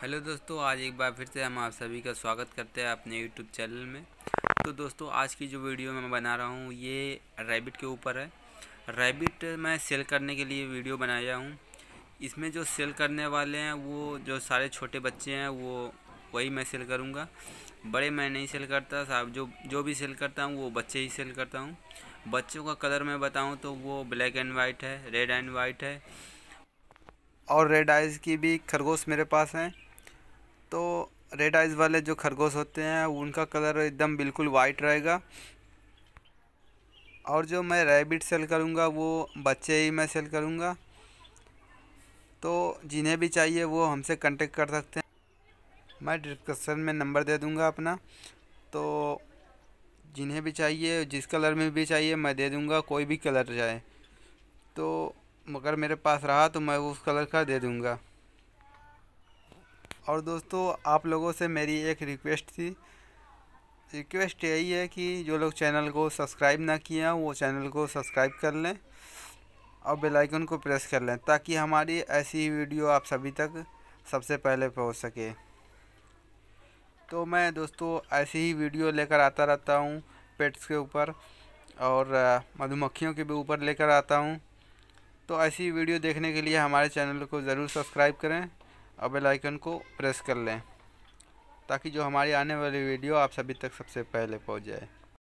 hello दोस्तों आज एक बार फिर से हम आप सभी का स्वागत करते हैं अपने यूट्यूब चैनल में तो दोस्तों आज की जो वीडियो मैं बना रहा हूँ ये रैबिट के ऊपर है रैबिट मैं सेल करने के लिए वीडियो बनाया हूँ इसमें जो सेल करने वाले हैं वो जो सारे छोटे बच्चे हैं वो वही मैं सेल करूँगा बड़े मैं नहीं सेल करता साहब जो जो भी सेल करता हूँ वो बच्चे ही सेल करता हूँ बच्चों का कलर मैं बताऊँ तो वो ब्लैक एंड वाइट है रेड एंड वाइट है और रेड आइज़ की भी खरगोश मेरे पास हैं तो रेड आइज़ वाले जो खरगोश होते हैं उनका कलर एकदम बिल्कुल वाइट रहेगा और जो मैं रैबिट सेल करूँगा वो बच्चे ही मैं सेल करूँगा तो जिन्हें भी चाहिए वो हमसे कांटेक्ट कर सकते हैं मैं डिस्क्रिप्शन में नंबर दे दूँगा अपना तो जिन्हें भी चाहिए जिस कलर में भी चाहिए मैं दे दूँगा कोई भी कलर चाहे तो मगर मेरे पास रहा तो मैं उस कलर का दे दूँगा और दोस्तों आप लोगों से मेरी एक रिक्वेस्ट थी रिक्वेस्ट यही है कि जो लोग चैनल को सब्सक्राइब ना किए हैं वो चैनल को सब्सक्राइब कर लें और बेल आइकन को प्रेस कर लें ताकि हमारी ऐसी वीडियो आप सभी तक सबसे पहले पहुंच सके तो मैं दोस्तों ऐसी ही वीडियो लेकर आता रहता हूँ पेट्स के ऊपर और मधुमक्खियों के भी ऊपर लेकर आता हूँ तो ऐसी वीडियो देखने के लिए हमारे चैनल को ज़रूर सब्सक्राइब करें और बेल आइकन को प्रेस कर लें ताकि जो हमारी आने वाली वीडियो आप सभी तक सबसे पहले पहुंच जाए